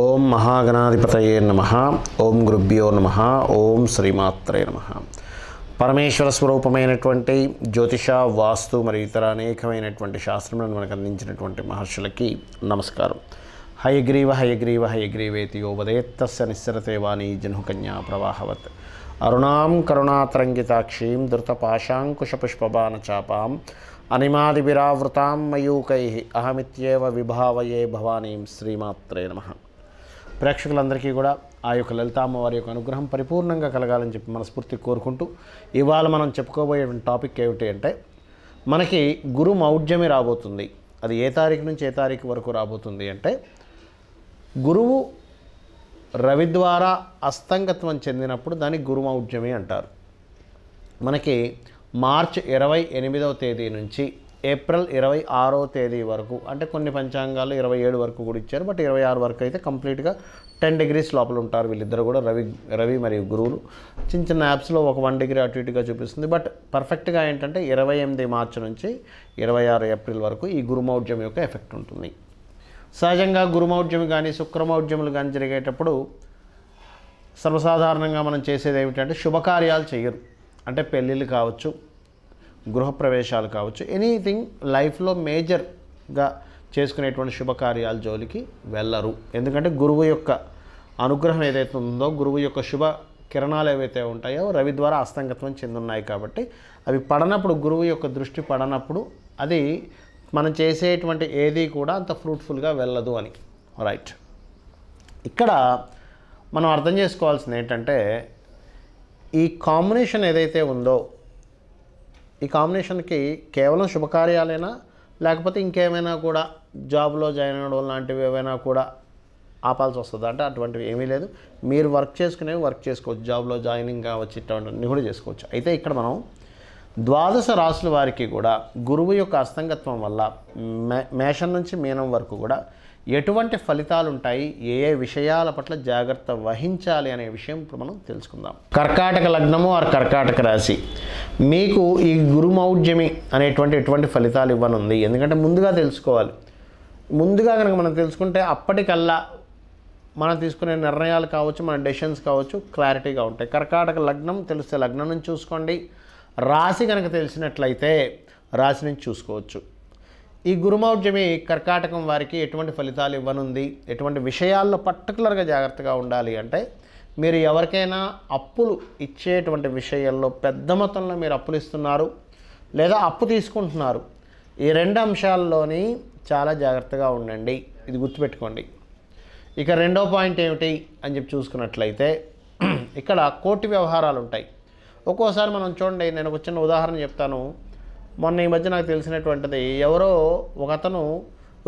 ఓం మహాగణాధిపతయే నమ ఓం గురుభ్యో నమ ఓం శ్రీమాత్రే నమ పరమేశ్వర స్వరూపమైనటువంటి జ్యోతిష వాస్తు మరియు ఇతర అనేకమైనటువంటి శాస్త్రములను మనకు అందించినటువంటి మహర్షులకి నమస్కారం హయగ్రీవ హయగ్రీవ హయగ్రీవేతి యోవదేత్తస్య నిస్సరతే వాణీ జనుకన్యా ప్రవాహవత్ అరుణాం కరుణాతరంగితాక్షీం చాపాం అనిమాది విరావృతాం మయూకై అహమిత్యేవ విభావయే భవానీం శ్రీమాత్రే నమ ప్రేక్షకులందరికీ కూడా ఆ యొక్క లలితామ్మ వారి యొక్క అనుగ్రహం పరిపూర్ణంగా కలగాలని చెప్పి మనస్ఫూర్తి కోరుకుంటూ ఇవాళ మనం చెప్పుకోబోయే టాపిక్ ఏమిటి అంటే మనకి గురు మౌఢ్యమే రాబోతుంది అది ఏ తారీఖు నుంచి ఏ తారీఖు వరకు రాబోతుంది అంటే గురువు రవి ద్వారా అస్తంగత్వం చెందినప్పుడు దాన్ని గురుమౌఢ్యమి అంటారు మనకి మార్చ్ ఇరవై ఎనిమిదవ తేదీ నుంచి ఏప్రిల్ ఇరవై ఆరో తేదీ వరకు అంటే కొన్ని పంచాంగాలు ఇరవై ఏడు వరకు కూడా ఇచ్చారు బట్ ఇరవై ఆరు వరకు అయితే కంప్లీట్గా టెన్ డిగ్రీస్ లోపల ఉంటారు వీళ్ళిద్దరు కూడా రవి రవి మరియు గురువులు చిన్న చిన్న యాప్స్లో ఒక వన్ డిగ్రీ అటు ఇటుగా చూపిస్తుంది బట్ పర్ఫెక్ట్గా ఏంటంటే ఇరవై ఎనిమిది మార్చి నుంచి ఇరవై ఆరు ఏప్రిల్ వరకు ఈ గురుమౌఢ్యం యొక్క ఎఫెక్ట్ ఉంటుంది సహజంగా గురుమౌఢ్యం కానీ శుక్రమౌఢ్యములు కానీ జరిగేటప్పుడు సర్వసాధారణంగా మనం చేసేది ఏమిటంటే శుభకార్యాలు చేయరు అంటే పెళ్ళిళ్ళు కావచ్చు గృహప్రవేశాలు కావచ్చు ఎనీథింగ్ లైఫ్లో మేజర్గా చేసుకునేటువంటి శుభకార్యాలు జోలికి వెళ్ళరు ఎందుకంటే గురువు యొక్క అనుగ్రహం ఏదైతే ఉందో గురువు యొక్క శుభ కిరణాలు ఏవైతే ఉంటాయో రవి ద్వారా అస్తంగత్వం చెందున్నాయి కాబట్టి అవి పడనప్పుడు గురువు యొక్క దృష్టి పడనప్పుడు అది మనం చేసేటువంటి ఏది కూడా అంత ఫ్రూట్ఫుల్గా వెళ్ళదు అని రైట్ ఇక్కడ మనం అర్థం చేసుకోవాల్సింది ఏంటంటే ఈ కాంబినేషన్ ఏదైతే ఉందో ఈ కాంబినేషన్కి కేవలం శుభకార్యాలైనా లేకపోతే ఇంకేమైనా కూడా జాబ్లో జాయిన్ అవ్వడం లాంటివి ఏమైనా కూడా ఆపాల్సి వస్తుంది అంటే అటువంటివి ఏమీ లేదు మీరు వర్క్ చేసుకునేవి వర్క్ చేసుకోవచ్చు జాబ్లో జాయినింగ్ కావచ్చు ఇటువంటివన్నీ కూడా చేసుకోవచ్చు అయితే ఇక్కడ మనం ద్వాదశ రాసుల వారికి కూడా గురువు యొక్క అస్తంగత్వం వల్ల మే మేషం నుంచి మీనం వరకు కూడా ఎటువంటి ఫలితాలు ఉంటాయి ఏ ఏ విషయాల పట్ల జాగ్రత్త వహించాలి అనే విషయం ఇప్పుడు మనం తెలుసుకుందాం కర్కాటక లగ్నము ఆర్ కర్కాటక రాశి మీకు ఈ గురుమౌజ్యమి అనేటువంటి ఎటువంటి ఫలితాలు ఇవ్వనుంది ఎందుకంటే ముందుగా తెలుసుకోవాలి ముందుగా కనుక మనం తెలుసుకుంటే అప్పటికల్లా మనం తీసుకునే నిర్ణయాలు కావచ్చు మన డెసిషన్స్ కావచ్చు క్లారిటీగా ఉంటాయి కర్కాటక లగ్నం తెలిస్తే లగ్నం నుంచి చూసుకోండి రాశి కనుక తెలిసినట్లయితే రాశి నుంచి చూసుకోవచ్చు ఈ గురుమౌఢ్యమి కర్కాటకం వారికి ఎటువంటి ఫలితాలు ఇవ్వనుంది ఎటువంటి విషయాల్లో పర్టికులర్గా జాగ్రత్తగా ఉండాలి అంటే మీరు ఎవరికైనా అప్పులు ఇచ్చేటువంటి విషయంలో పెద్ద మొత్తంలో మీరు అప్పులు ఇస్తున్నారు లేదా అప్పు తీసుకుంటున్నారు ఈ రెండు అంశాల్లోని చాలా జాగ్రత్తగా ఉండండి ఇది గుర్తుపెట్టుకోండి ఇక రెండో పాయింట్ ఏమిటి అని చెప్పి చూసుకున్నట్లయితే ఇక్కడ కోటి వ్యవహారాలు ఉంటాయి ఒక్కోసారి మనం చూడండి నేను ఒక చిన్న ఉదాహరణ చెప్తాను మొన్న ఈ మధ్య నాకు తెలిసినటువంటిది ఎవరో ఒకతను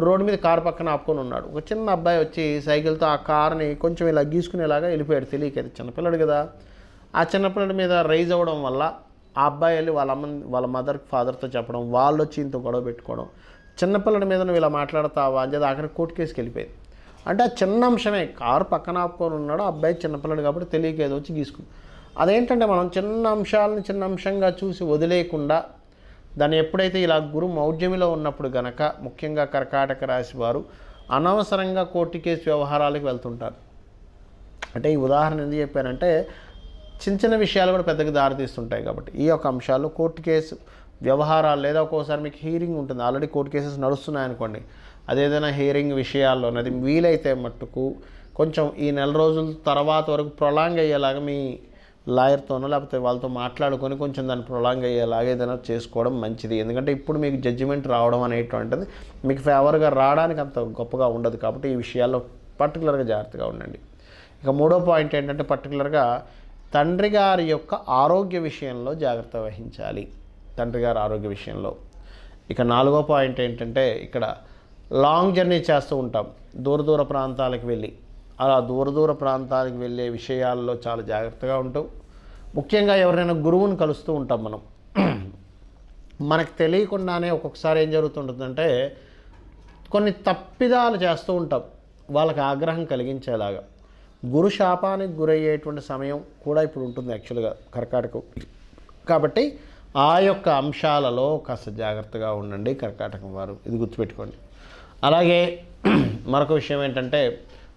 రోడ్డు మీద కారు పక్కన ఆపుకొని ఉన్నాడు ఒక చిన్న అబ్బాయి వచ్చి సైకిల్తో ఆ కార్ని కొంచెం ఇలా గీసుకునేలాగా వెళ్ళిపోయాడు తెలియకేది చిన్నపిల్లడు కదా ఆ చిన్నపిల్లడి మీద రైజ్ అవ్వడం వల్ల ఆ అబ్బాయి వెళ్ళి వాళ్ళ అమ్మ వాళ్ళ మదర్ ఫాదర్తో చెప్పడం వాళ్ళు వచ్చి ఇంత గొడవ పెట్టుకోవడం చిన్నపిల్లడి మీద నువ్వు ఇలా మాట్లాడతావా అని చెప్పి అక్కడ కోర్టు కేసుకి వెళ్ళిపోయింది అంటే ఆ చిన్న అంశమే కారు పక్కన ఆపుకొని ఉన్నాడు అబ్బాయి చిన్నపిల్లడు కాబట్టి తెలియకేదో వచ్చి గీసుకుంది అదేంటంటే మనం చిన్న అంశాలను చిన్న అంశంగా చూసి వదిలేయకుండా దాన్ని ఎప్పుడైతే ఇలా గురు మౌఢ్యమిలో ఉన్నప్పుడు గనక ముఖ్యంగా కర్కాటక రాశి వారు అనవసరంగా కోర్టు కేసు వ్యవహారాలకు వెళ్తుంటారు అంటే ఈ ఉదాహరణ ఎందుకు చెప్పారంటే చిన్న చిన్న విషయాలు కూడా పెద్దగా దారితీస్తుంటాయి కాబట్టి ఈ యొక్క అంశాలు కోర్టు కేసు వ్యవహారాలు లేదా ఒక్కోసారి మీకు హీరింగ్ ఉంటుంది ఆల్రెడీ కోర్టు కేసెస్ నడుస్తున్నాయనుకోండి అదేదైనా హీరింగ్ విషయాల్లో అది వీలైతే మట్టుకు కొంచెం ఈ నెల రోజుల తర్వాత వరకు ప్రొలాంగ్ అయ్యేలాగా మీ లాయర్తోనో లేకపోతే వాళ్ళతో మాట్లాడుకొని కొంచెం దాన్ని ప్రొలాంగ్ అయ్యేలాగా ఏదైనా చేసుకోవడం మంచిది ఎందుకంటే ఇప్పుడు మీకు జడ్జిమెంట్ రావడం అనేటువంటిది మీకు ఫేవర్గా రావడానికి అంత గొప్పగా ఉండదు కాబట్టి ఈ విషయాల్లో పర్టికులర్గా జాగ్రత్తగా ఉండండి ఇక మూడో పాయింట్ ఏంటంటే పర్టికులర్గా తండ్రి గారి యొక్క ఆరోగ్య విషయంలో జాగ్రత్త వహించాలి తండ్రి గారి ఆరోగ్య విషయంలో ఇక నాలుగో పాయింట్ ఏంటంటే ఇక్కడ లాంగ్ జర్నీ చేస్తూ ఉంటాం దూర దూర ప్రాంతాలకు వెళ్ళి అలా దూర దూర ప్రాంతాలకు వెళ్ళే విషయాల్లో చాలా జాగ్రత్తగా ఉంటాం ముఖ్యంగా ఎవరైనా గురువుని కలుస్తూ ఉంటాం మనం మనకు తెలియకుండానే ఒక్కొక్కసారి ఏం జరుగుతుంటుందంటే కొన్ని తప్పిదాలు చేస్తూ ఉంటాం వాళ్ళకి ఆగ్రహం కలిగించేలాగా గురు శాపానికి గురయ్యేటువంటి సమయం కూడా ఇప్పుడు ఉంటుంది యాక్చువల్గా కర్కాటకం కాబట్టి ఆ యొక్క అంశాలలో కాస్త జాగ్రత్తగా ఉండండి కర్కాటకం వారు ఇది గుర్తుపెట్టుకోండి అలాగే మరొక విషయం ఏంటంటే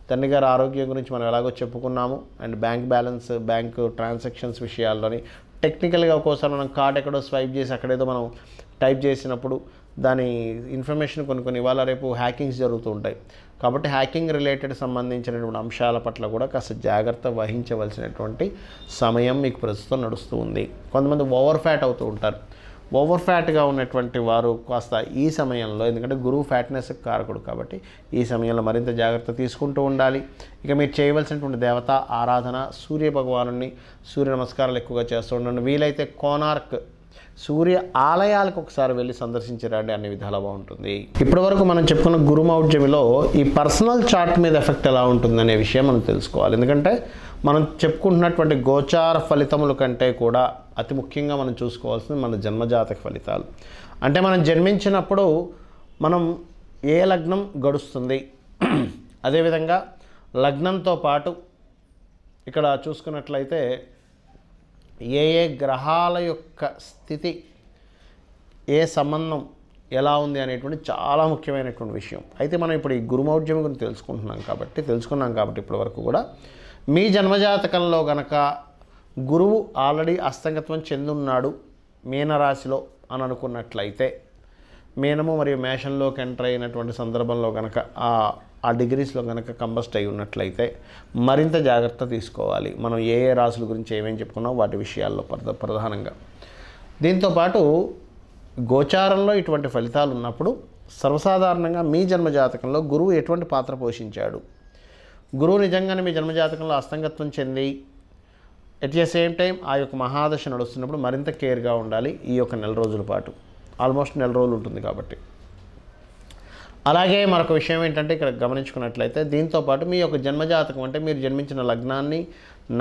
తండ్రి గారి ఆరోగ్యం గురించి మనం ఎలాగో చెప్పుకున్నాము and bank balance bank transactions విషయాల్లోని టెక్నికల్గా ఒక్కోసారి మనం కార్డ్ ఎక్కడో స్వైప్ చేసి అక్కడేదో మనం టైప్ చేసినప్పుడు దాని ఇన్ఫర్మేషన్ కొన్ని కొన్ని ఇవాళ రేపు హ్యాకింగ్స్ జరుగుతూ ఉంటాయి కాబట్టి హ్యాకింగ్ రిలేటెడ్ సంబంధించినటువంటి అంశాల పట్ల కూడా కాస్త జాగ్రత్త వహించవలసినటువంటి సమయం మీకు ప్రస్తుతం నడుస్తూ ఉంది కొంతమంది ఓవర్ ఫ్యాట్ అవుతూ ఉంటారు ఓవర్ ఫ్యాట్గా ఉన్నటువంటి వారు కాస్త ఈ సమయంలో ఎందుకంటే గురువు ఫ్యాట్నెస్ కారకుడు కాబట్టి ఈ సమయంలో మరింత జాగ్రత్త తీసుకుంటూ ఉండాలి ఇక మీరు చేయవలసినటువంటి దేవత ఆరాధన సూర్య భగవానుని సూర్య నమస్కారాలు ఎక్కువగా చేస్తూ ఉండండి వీలైతే కోనార్క్ సూర్య ఆలయాలకు ఒకసారి వెళ్ళి సందర్శించరాడి అన్ని విధాలా బాగుంటుంది ఇప్పటివరకు మనం చెప్పుకున్న గురుమౌఢ్యమిలో ఈ పర్సనల్ చార్ట్ మీద ఎఫెక్ట్ ఎలా ఉంటుంది అనే విషయం మనం తెలుసుకోవాలి ఎందుకంటే మనం చెప్పుకుంటున్నటువంటి గోచార ఫలితముల కంటే కూడా అతి ముఖ్యంగా మనం చూసుకోవాల్సింది మన జన్మజాతక ఫలితాలు అంటే మనం జన్మించినప్పుడు మనం ఏ లగ్నం గడుస్తుంది అదేవిధంగా లగ్నంతో పాటు ఇక్కడ చూసుకున్నట్లయితే ఏ ఏ గ్రహాల యొక్క స్థితి ఏ సంబంధం ఎలా ఉంది అనేటువంటి చాలా ముఖ్యమైనటువంటి విషయం అయితే మనం ఇప్పుడు ఈ గురుమౌఢ్యం గురించి తెలుసుకుంటున్నాం కాబట్టి తెలుసుకున్నాం కాబట్టి ఇప్పటివరకు కూడా మీ జన్మజాతకంలో గనక గురువు ఆల్రెడీ అస్తంగత్వం చెందున్నాడు మీనరాశిలో అని అనుకున్నట్లయితే మీనము మరియు మేషంలోకి ఎంటర్ అయినటువంటి సందర్భంలో కనుక ఆ డిగ్రీస్లో కనుక కంబస్ట్ అయి ఉన్నట్లయితే మరింత జాగ్రత్త తీసుకోవాలి మనం ఏ ఏ రాసుల గురించి ఏమేమి చెప్పుకున్నాం వాటి విషయాల్లో ప్రధానంగా దీంతోపాటు గోచారంలో ఇటువంటి ఫలితాలు ఉన్నప్పుడు సర్వసాధారణంగా మీ జన్మ జాతకంలో గురువు ఎటువంటి పాత్ర పోషించాడు గురువు నిజంగానే మీ జన్మజాతకంలో అస్తంగత్వం చెంది ఎట్ ద సేమ్ టైం ఆ యొక్క మహాదశ నడుస్తున్నప్పుడు మరింత కేర్గా ఉండాలి ఈ యొక్క నెల రోజుల పాటు ఆల్మోస్ట్ నెల రోజులు ఉంటుంది కాబట్టి అలాగే మరొక విషయం ఏంటంటే ఇక్కడ గమనించుకున్నట్లయితే దీంతోపాటు మీ యొక్క జన్మజాతకం అంటే మీరు జన్మించిన లగ్నాన్ని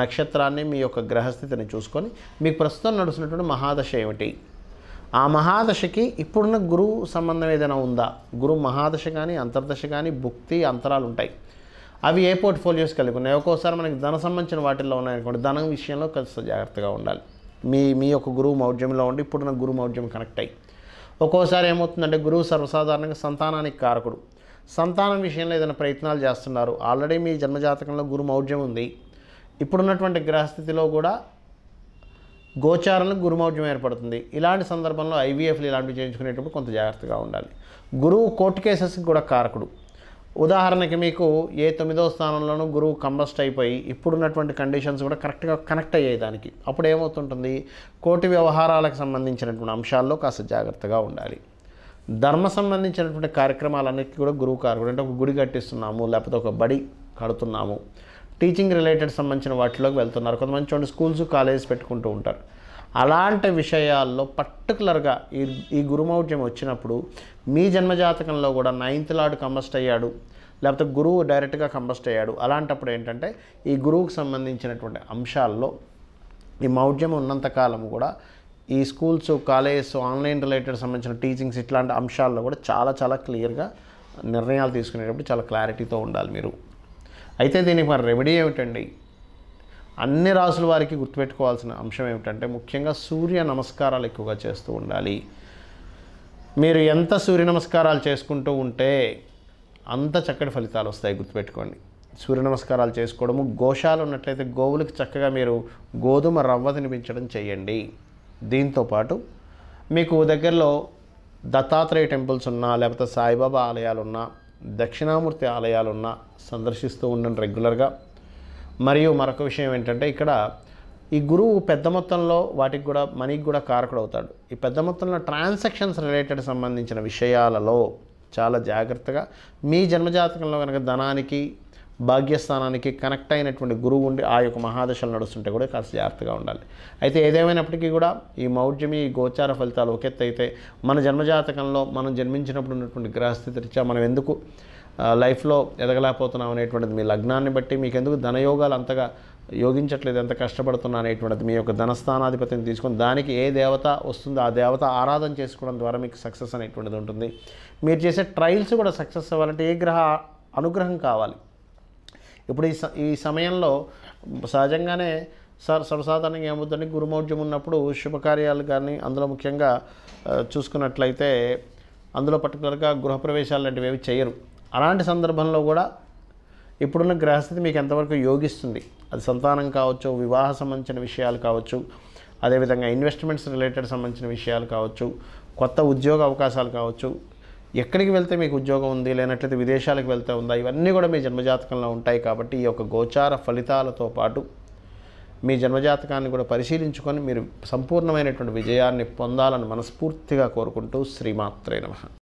నక్షత్రాన్ని మీ యొక్క గ్రహస్థితిని చూసుకొని మీకు ప్రస్తుతం నడుస్తున్నటువంటి మహాదశ ఏమిటి ఆ మహాదశకి ఇప్పుడున్న గురువు సంబంధం ఏదైనా ఉందా గురువు మహాదశ కానీ అంతర్దశ కానీ భుక్తి అంతరాలు ఉంటాయి అవి ఏ పోర్ట్ఫోలియోస్ కలిగి ఉన్నాయి ఒక్కోసారి మనకి ధన సంబంధించిన వాటిల్లో ఉన్నాయనుకోండి ధనం విషయంలో కాస్త జాగ్రత్తగా ఉండాలి మీ మీ యొక్క గురువు మౌఢ్యంలో ఉండి ఇప్పుడు నా గురువు మౌఢ్యం కనెక్ట్ అయ్యి ఒక్కోసారి ఏమవుతుందంటే గురువు సర్వసాధారణంగా సంతానానికి కారకుడు సంతానం విషయంలో ఏదైనా ప్రయత్నాలు చేస్తున్నారు ఆల్రెడీ మీ జన్మజాతకంలో గురు మౌఢ్యం ఉంది ఇప్పుడున్నటువంటి గ్రహస్థితిలో కూడా గోచారణకు గురుమౌఢ్యం ఏర్పడుతుంది ఇలాంటి సందర్భంలో ఐవీఎఫ్లు ఇలాంటివి చేయించుకునేటప్పుడు కొంత జాగ్రత్తగా ఉండాలి గురువు కోర్టు కేసెస్కి కూడా కారకుడు ఉదాహరణకి మీకు ఏ తొమ్మిదో స్థానంలోనూ గురువు కంబస్ట్ అయిపోయి ఇప్పుడున్నటువంటి కండిషన్స్ కూడా కరెక్ట్గా కనెక్ట్ అయ్యే దానికి అప్పుడు ఏమవుతుంటుంది కోటి వ్యవహారాలకు సంబంధించినటువంటి అంశాల్లో కాస్త జాగ్రత్తగా ఉండాలి ధర్మ సంబంధించినటువంటి కార్యక్రమాలన్నిటికీ కూడా గురువు కారు అంటే ఒక గుడి కట్టిస్తున్నాము లేకపోతే ఒక బడి కడుతున్నాము టీచింగ్ రిలేటెడ్ సంబంధించిన వాటిలోకి వెళ్తున్నారు కొంతమంది చూడండి స్కూల్స్ కాలేజెస్ పెట్టుకుంటూ ఉంటారు అలాంటి విషయాల్లో పర్టికులర్గా ఈ ఈ గురుమౌఢ్యం వచ్చినప్పుడు మీ జన్మజాతకంలో కూడా నైన్త్ లార్డ్ కంబస్ట్ అయ్యాడు లేకపోతే గురువు డైరెక్ట్గా కంబస్ట్ అయ్యాడు అలాంటప్పుడు ఏంటంటే ఈ గురువుకు సంబంధించినటువంటి అంశాల్లో ఈ మౌఢ్యం ఉన్నంతకాలం కూడా ఈ స్కూల్స్ కాలేజెస్ ఆన్లైన్ రిలేటెడ్ సంబంధించిన టీచింగ్స్ ఇట్లాంటి అంశాల్లో కూడా చాలా చాలా క్లియర్గా నిర్ణయాలు తీసుకునేటప్పుడు చాలా క్లారిటీతో ఉండాలి మీరు అయితే దీనికి మరి రెమెడీ ఏమిటండి అన్ని రాసుల వారికి గుర్తుపెట్టుకోవాల్సిన అంశం ఏమిటంటే ముఖ్యంగా సూర్య నమస్కారాలు ఎక్కువగా చేస్తూ ఉండాలి మీరు ఎంత సూర్య నమస్కారాలు చేసుకుంటూ ఉంటే అంత చక్కటి ఫలితాలు వస్తాయి గుర్తుపెట్టుకోండి సూర్య నమస్కారాలు చేసుకోవడము గోశాలు ఉన్నట్లయితే గోవులకు చక్కగా మీరు గోధుమ రవ్వ తినిపించడం చేయండి దీంతోపాటు మీకు దగ్గరలో దత్తాత్రేయ టెంపుల్స్ ఉన్నా లేకపోతే సాయిబాబా ఆలయాలున్నా దక్షిణామూర్తి ఆలయాలున్నా సందర్శిస్తూ ఉండండి రెగ్యులర్గా మరియు మరొక విషయం ఏంటంటే ఇక్కడ ఈ గురువు పెద్ద మొత్తంలో వాటికి కూడా మనీకి కూడా కారకుడు అవుతాడు ఈ పెద్ద మొత్తంలో ట్రాన్సాక్షన్స్ రిలేటెడ్ సంబంధించిన విషయాలలో చాలా జాగ్రత్తగా మీ జన్మజాతకంలో కనుక ధనానికి భాగ్యస్థానానికి కనెక్ట్ అయినటువంటి గురువు ఉండి ఆ యొక్క మహాదశలు నడుస్తుంటే కూడా కాస్త జాగ్రత్తగా ఉండాలి అయితే ఏదేమైనప్పటికీ కూడా ఈ మౌఢ్యమి ఈ గోచార ఫలితాలు ఒకెత్తైతే మన జన్మజాతకంలో మనం జన్మించినప్పుడు ఉన్నటువంటి గ్రహస్థితి రీత్యా మనం ఎందుకు లైఫ్లో ఎదగలేకపోతున్నాం అనేటువంటిది మీ లగ్నాన్ని బట్టి మీకు ఎందుకు ధనయోగాలు అంతగా యోగించట్లేదు ఎంత కష్టపడుతున్నా అనేటువంటిది మీ యొక్క ధనస్థానాధిపతిని తీసుకొని దానికి ఏ దేవత వస్తుందో ఆ దేవత ఆరాధన చేసుకోవడం ద్వారా మీకు సక్సెస్ అనేటువంటిది ఉంటుంది మీరు చేసే ట్రయల్స్ కూడా సక్సెస్ అవ్వాలంటే ఏ గ్రహ అనుగ్రహం కావాలి ఇప్పుడు ఈ ఈ సమయంలో సహజంగానే సార్ సర్వసాధారణంగా ఏమవుతుంది గురుమౌర్జం ఉన్నప్పుడు శుభకార్యాలు కానీ అందులో ముఖ్యంగా చూసుకున్నట్లయితే అందులో పర్టికులర్గా గృహప్రవేశాలు లాంటివి ఏవి చేయరు అలాంటి సందర్భంలో కూడా ఇప్పుడున్న గ్రహస్థితి మీకు ఎంతవరకు యోగిస్తుంది అది సంతానం కావచ్చు వివాహ సంబంధించిన విషయాలు కావచ్చు అదేవిధంగా ఇన్వెస్ట్మెంట్స్ రిలేటెడ్ సంబంధించిన విషయాలు కావచ్చు కొత్త ఉద్యోగ అవకాశాలు కావచ్చు ఎక్కడికి వెళ్తే మీకు ఉద్యోగం ఉంది లేనట్లయితే విదేశాలకు వెళ్తే ఉందా ఇవన్నీ కూడా మీ జన్మజాతకంలో ఉంటాయి కాబట్టి ఈ యొక్క గోచార ఫలితాలతో పాటు మీ జన్మజాతకాన్ని కూడా పరిశీలించుకొని మీరు సంపూర్ణమైనటువంటి విజయాన్ని పొందాలని మనస్ఫూర్తిగా కోరుకుంటూ శ్రీమాత్రే నమ